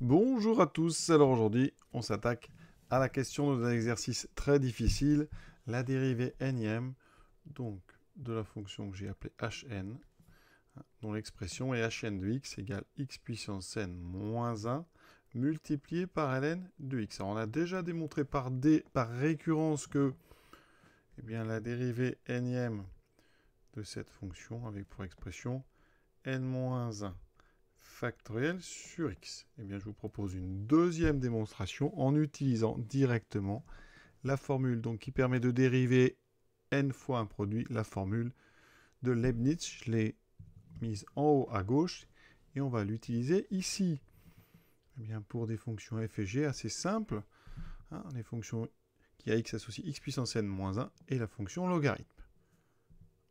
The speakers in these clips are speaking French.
Bonjour à tous, alors aujourd'hui on s'attaque à la question d'un exercice très difficile, la dérivée nème, donc de la fonction que j'ai appelée hn, dont l'expression est hn de x égale x puissance n moins 1 multiplié par ln de x. Alors on a déjà démontré par, dé, par récurrence que eh bien, la dérivée nème de cette fonction avec pour expression n moins 1 factoriel sur x. Eh bien, je vous propose une deuxième démonstration en utilisant directement la formule donc, qui permet de dériver n fois un produit, la formule de Leibniz. Je l'ai mise en haut à gauche et on va l'utiliser ici. Eh bien, pour des fonctions f et g assez simples, hein, les fonctions qui a x associe x puissance n moins 1 et la fonction logarithme.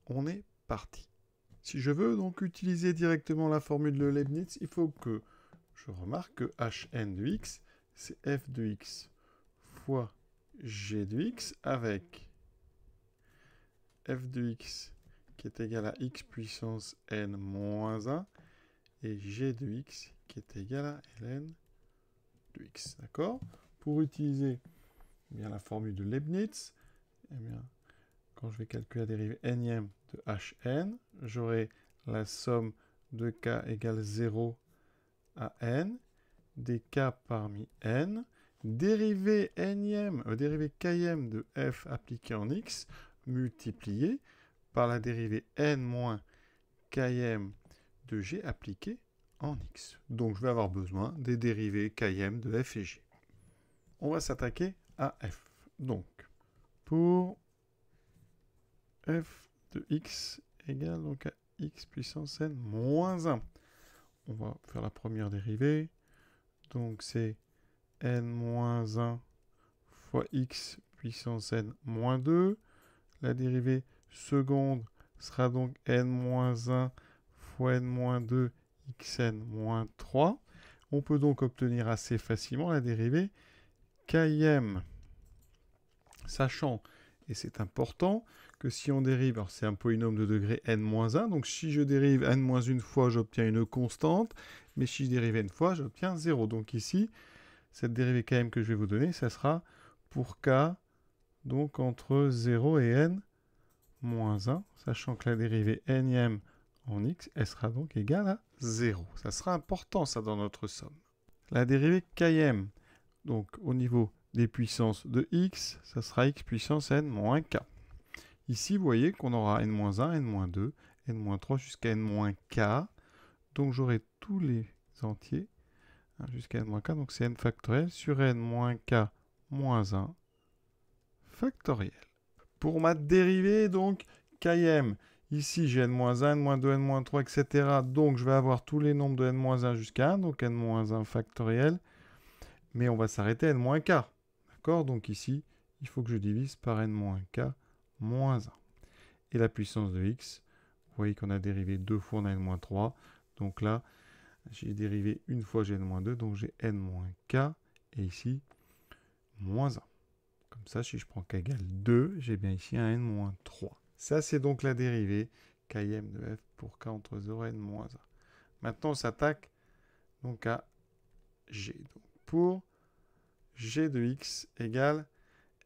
On est parti. Si je veux donc utiliser directement la formule de Leibniz, il faut que je remarque que Hn de x, c'est f de x fois g de x avec f de x qui est égal à x puissance n moins 1 et g de x qui est égal à ln de x. D'accord Pour utiliser eh bien, la formule de Leibniz, eh bien, quand je vais calculer la dérive n de Hn. J'aurai la somme de k égale 0 à n, des k parmi n, dérivée nème, euh, dérivée km de f appliqué en x, multiplié par la dérivée n moins km de g appliquée en x. Donc je vais avoir besoin des dérivées km de f et g. On va s'attaquer à f. Donc, pour f de x égale donc à x puissance n moins 1. On va faire la première dérivée. Donc c'est n moins 1 fois x puissance n moins 2. La dérivée seconde sera donc n moins 1 fois n moins 2 xn moins 3. On peut donc obtenir assez facilement la dérivée km, sachant et c'est important que si on dérive, alors c'est un polynôme de degré n-1, donc si je dérive n-1 fois, j'obtiens une constante, mais si je dérive n fois, j'obtiens 0. Donc ici, cette dérivée km que je vais vous donner, ça sera pour k, donc entre 0 et n 1, sachant que la dérivée n en x, elle sera donc égale à 0. Ça sera important, ça, dans notre somme. La dérivée km, donc au niveau des puissances de x, ça sera x puissance n moins k. Ici, vous voyez qu'on aura n-1, n-2, n-3 jusqu'à n-k. Donc j'aurai tous les entiers jusqu'à n-k. Donc c'est n factoriel sur n-k moins 1 factoriel. Pour ma dérivée, donc, km, ici j'ai n-1, n-2, n-3, etc. Donc je vais avoir tous les nombres de n-1 jusqu'à 1, donc n-1 factoriel. Mais on va s'arrêter à n-k donc ici, il faut que je divise par n-k moins 1. Et la puissance de x, vous voyez qu'on a dérivé deux fois, on a n-3. Donc là, j'ai dérivé une fois, j'ai n-2, donc j'ai n-k, moins et ici, moins 1. Comme ça, si je prends k égale 2, j'ai bien ici un n-3. Ça, c'est donc la dérivée km de f pour k entre 0 et n-1. Maintenant, on s'attaque donc à g. Donc pour g de x égale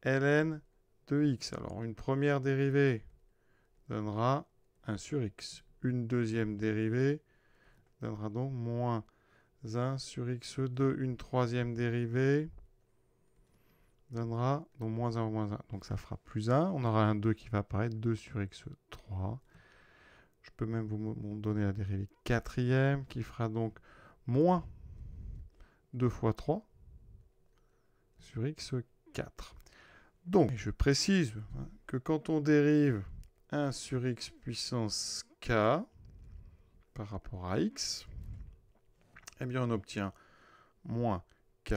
ln de x. Alors une première dérivée donnera 1 sur x. Une deuxième dérivée donnera donc moins 1 sur x2. Une troisième dérivée donnera donc moins 1 moins 1. Donc ça fera plus 1. On aura un 2 qui va apparaître, 2 sur x3. Je peux même vous donner la dérivée quatrième qui fera donc moins 2 fois 3 sur x4. Donc, je précise que quand on dérive 1 sur x puissance k par rapport à x, eh bien on obtient moins k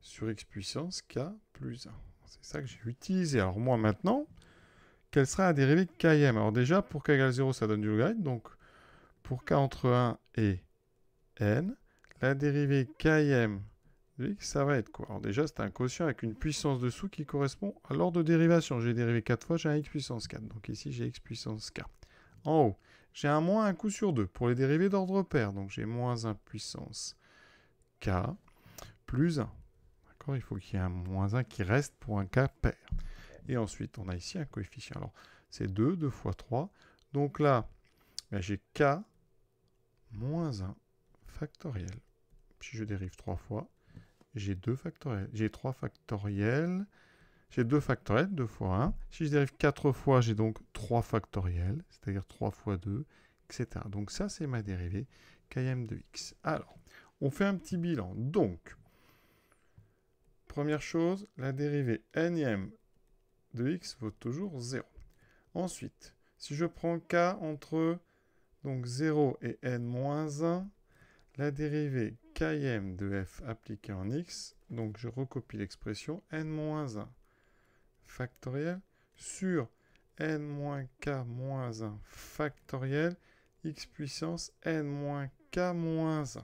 sur x puissance k plus 1. C'est ça que j'ai utilisé. Alors moi maintenant, quelle sera la dérivée de km Alors déjà, pour k égale 0, ça donne du logarithme. Donc pour k entre 1 et n, la dérivée km ça va être quoi. Alors déjà, c'est un quotient avec une puissance dessous qui correspond à l'ordre de dérivation. J'ai dérivé 4 fois, j'ai un x puissance 4. Donc ici, j'ai x puissance k. En haut, j'ai un moins un coup sur 2 pour les dérivés d'ordre pair. Donc j'ai moins 1 puissance k plus 1. D'accord Il faut qu'il y ait un moins 1 qui reste pour un k pair. Et ensuite, on a ici un coefficient. Alors, c'est 2, 2 fois 3. Donc là, ben, j'ai k moins 1 factoriel. Si je dérive 3 fois, j'ai 2 factoriels, j'ai 3 factoriels, j'ai 2 factoriels, 2 fois 1. Si je dérive 4 fois, j'ai donc 3 factoriels, c'est-à-dire 3 fois 2, etc. Donc ça, c'est ma dérivée km de x. Alors, on fait un petit bilan. Donc, première chose, la dérivée nm de x vaut toujours 0. Ensuite, si je prends k entre 0 et n-1, la dérivée Km de f appliqué en x, donc je recopie l'expression n-1 factoriel sur n-k-1 factoriel x puissance n-k-1.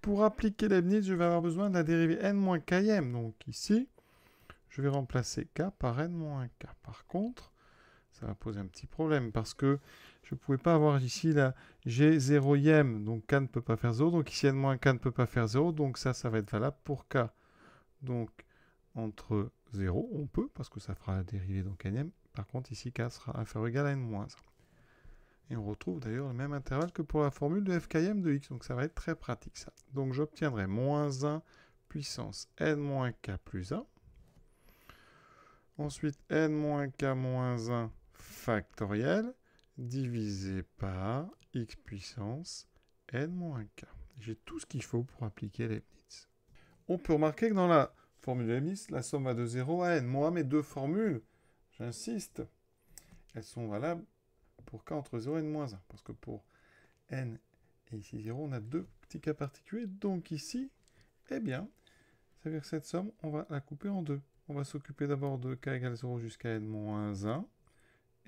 Pour appliquer Leibniz, je vais avoir besoin de la dérivée n-km. Donc ici, je vais remplacer k par n-k. Par contre, ça va poser un petit problème parce que je ne pouvais pas avoir ici la g 0 m donc K ne peut pas faire 0, donc ici N-K ne peut pas faire 0, donc ça, ça va être valable pour K. Donc entre 0, on peut, parce que ça fera la dérivée donc N-M, par contre ici K sera inférieur ou égal à N-1. Et on retrouve d'ailleurs le même intervalle que pour la formule de FKM de X, donc ça va être très pratique ça. Donc j'obtiendrai moins 1 puissance N-K plus 1. Ensuite, N-K moins 1 factoriel divisé par x puissance n-k. moins J'ai tout ce qu'il faut pour appliquer Leibniz. On peut remarquer que dans la formule de Leibniz, la somme va de 0 à n. Moi, mes deux formules, j'insiste, elles sont valables pour k entre 0 et n-1. moins Parce que pour n et ici 0, on a deux petits cas particuliers. Donc ici, eh bien, ça veut dire que cette somme, on va la couper en deux. On va s'occuper d'abord de k égale 0 jusqu'à n-1. moins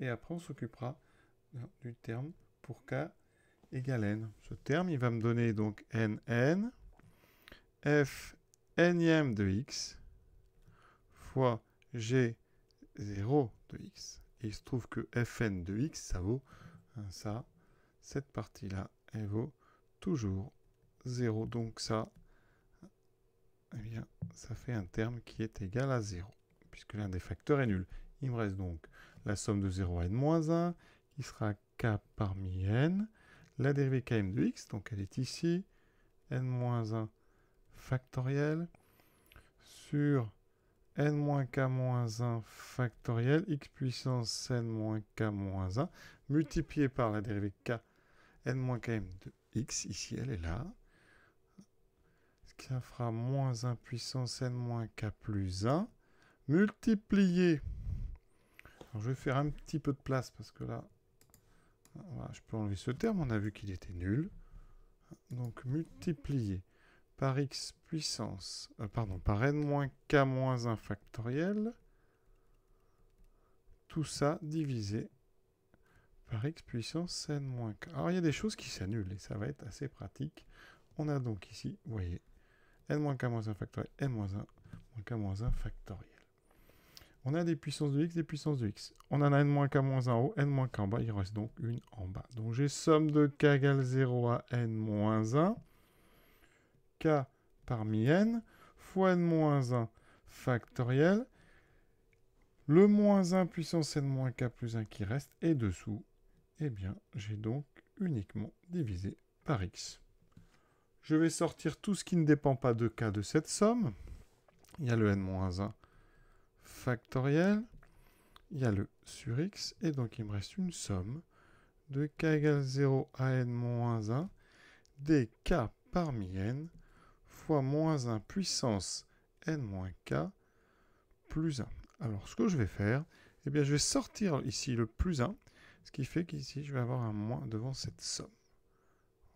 et après on s'occupera du terme pour K égale N. Ce terme, il va me donner donc NN, F de X, fois G 0 de X. Et il se trouve que Fn de X, ça vaut hein, ça. Cette partie-là, elle vaut toujours 0. Donc ça, eh bien, ça fait un terme qui est égal à 0, puisque l'un des facteurs est nul. Il me reste donc la somme de 0 à n 1, qui sera k parmi n, la dérivée km de x, donc elle est ici, n 1 factoriel, sur n k 1 factoriel, x puissance n k 1, multiplié par la dérivée k, n km de x, ici elle est là, ce qui fera moins 1 puissance n k plus 1, multiplié je vais faire un petit peu de place parce que là, je peux enlever ce terme. On a vu qu'il était nul. Donc multiplié par x puissance, euh, pardon, par n moins k moins 1 factoriel, tout ça divisé par x puissance n moins k. Alors il y a des choses qui s'annulent et ça va être assez pratique. On a donc ici, vous voyez, n moins k moins 1 factoriel, n moins 1 moins k moins 1 factoriel. On a des puissances de x, des puissances de x. On en a n k moins 1 haut, n moins k en bas. Il reste donc une en bas. Donc j'ai somme de k égale 0 à n moins 1. k parmi n fois n moins 1 factoriel. Le moins 1 puissance n moins k plus 1 qui reste et dessous. Eh bien, j'ai donc uniquement divisé par x. Je vais sortir tout ce qui ne dépend pas de k de cette somme. Il y a le n moins 1 factoriel, il y a le sur x, et donc il me reste une somme de k égale 0 à n moins 1 des k parmi n fois moins 1 puissance n moins k plus 1. Alors ce que je vais faire, eh bien je vais sortir ici le plus 1, ce qui fait qu'ici je vais avoir un moins devant cette somme.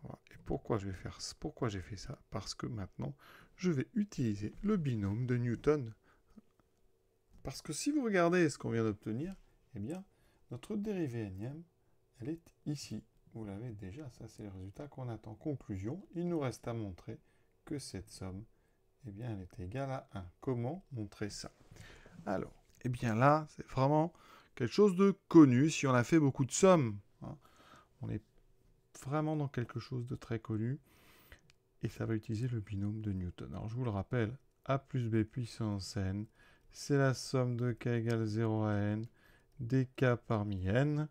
Et pourquoi je vais faire pourquoi j'ai fait ça Parce que maintenant je vais utiliser le binôme de Newton. Parce que si vous regardez ce qu'on vient d'obtenir, eh bien, notre dérivée énième, elle est ici. Vous l'avez déjà, ça c'est le résultat qu'on attend. Conclusion, il nous reste à montrer que cette somme, eh bien, elle est égale à 1. Comment montrer ça Alors, eh bien là, c'est vraiment quelque chose de connu. Si on a fait beaucoup de sommes, hein, on est vraiment dans quelque chose de très connu. Et ça va utiliser le binôme de Newton. Alors, je vous le rappelle, a plus b puissance n c'est la somme de k égale 0 à n dk parmi n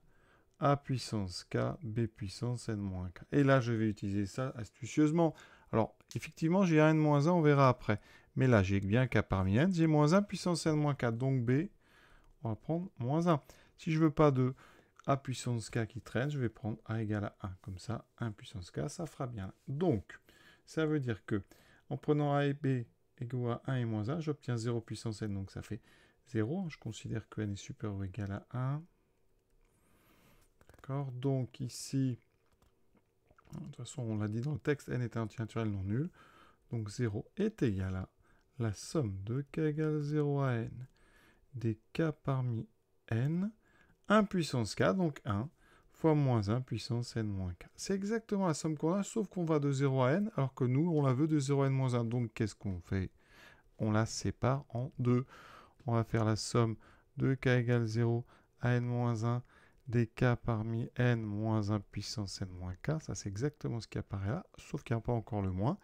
a puissance k, b puissance n moins k. Et là, je vais utiliser ça astucieusement. Alors, effectivement, j'ai n moins 1, on verra après. Mais là, j'ai bien k parmi n, j'ai moins 1 puissance n moins k, donc b, on va prendre moins 1. Si je veux pas de a puissance k qui traîne, je vais prendre a égale à 1. Comme ça, 1 puissance k, ça fera bien. Donc, ça veut dire que, en prenant a et b égaux à 1 et moins 1, j'obtiens 0 puissance n, donc ça fait 0. Je considère que n est supérieur ou égal à 1. D'accord Donc ici, de toute façon, on l'a dit dans le texte, n est un entier naturel non nul. Donc 0 est égal à la somme de k égale 0 à n des k parmi n, 1 puissance k, donc 1, fois moins 1 puissance n moins k. C'est exactement la somme qu'on a, sauf qu'on va de 0 à n, alors que nous, on la veut de 0 à n moins 1. Donc, qu'est-ce qu'on fait On la sépare en deux. On va faire la somme de k égale 0 à n moins 1 des k parmi n moins 1 puissance n moins k. Ça, c'est exactement ce qui apparaît là, sauf qu'il n'y a pas encore le moins.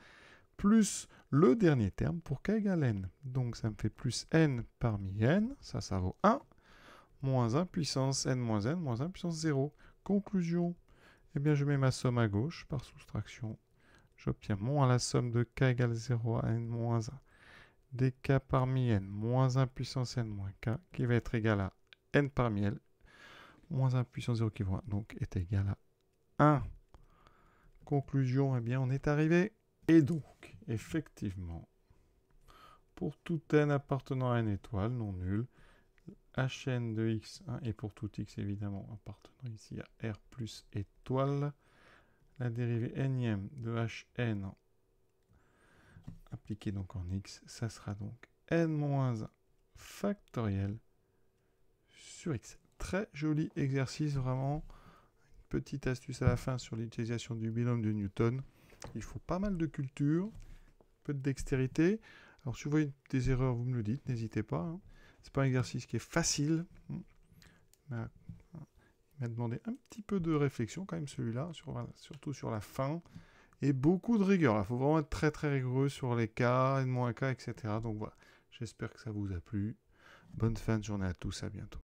Plus le dernier terme pour k égale n. Donc, ça me fait plus n parmi n. Ça, ça vaut 1 moins 1 puissance n moins n moins 1 puissance 0. Conclusion, eh bien je mets ma somme à gauche par soustraction. J'obtiens moins la somme de k égale 0 à n moins 1 k parmi n moins 1 puissance n moins k qui va être égal à n parmi l moins 1 puissance 0 qui va donc est égal à 1. Conclusion, eh bien on est arrivé. Et donc, effectivement, pour tout n appartenant à n étoile non nulle, Hn de x hein, et pour tout x évidemment appartenant ici à R plus étoile. La dérivée nème de Hn appliquée donc en x, ça sera donc n-1 factoriel sur x. Très joli exercice vraiment. Une petite astuce à la fin sur l'utilisation du binôme de Newton. Il faut pas mal de culture, un peu de dextérité. Alors si vous voyez des erreurs, vous me le dites, n'hésitez pas. Hein. C'est pas un exercice qui est facile. Euh, il m'a demandé un petit peu de réflexion quand même celui-là, surtout sur la fin, et beaucoup de rigueur. Il faut vraiment être très très rigoureux sur les cas, n cas, etc. Donc voilà, j'espère que ça vous a plu. Bonne fin de journée à tous, à bientôt.